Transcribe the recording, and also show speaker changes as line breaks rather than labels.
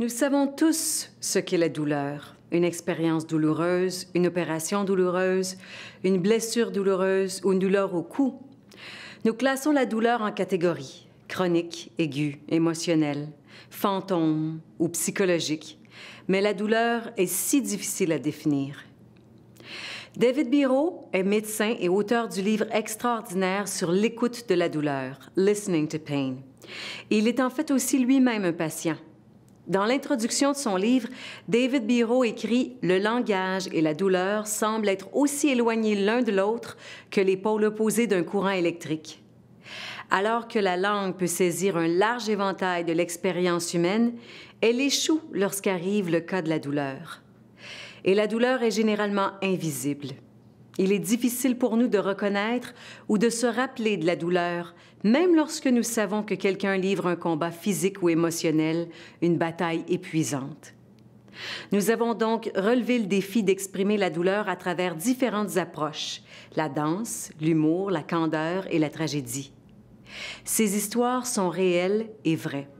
Nous savons tous ce qu'est la douleur. Une expérience douloureuse, une opération douloureuse, une blessure douloureuse ou une douleur au cou. Nous classons la douleur en catégories chronique, aiguë, émotionnelle, fantôme ou psychologique. Mais la douleur est si difficile à définir. David Biro est médecin et auteur du livre extraordinaire sur l'écoute de la douleur, Listening to Pain. Il est en fait aussi lui-même un patient dans l'introduction de son livre, David Biro écrit Le langage et la douleur semblent être aussi éloignés l'un de l'autre que les pôles opposés d'un courant électrique. Alors que la langue peut saisir un large éventail de l'expérience humaine, elle échoue lorsqu'arrive le cas de la douleur. Et la douleur est généralement invisible. Il est difficile pour nous de reconnaître ou de se rappeler de la douleur, même lorsque nous savons que quelqu'un livre un combat physique ou émotionnel, une bataille épuisante. Nous avons donc relevé le défi d'exprimer la douleur à travers différentes approches, la danse, l'humour, la candeur et la tragédie. Ces histoires sont réelles et vraies.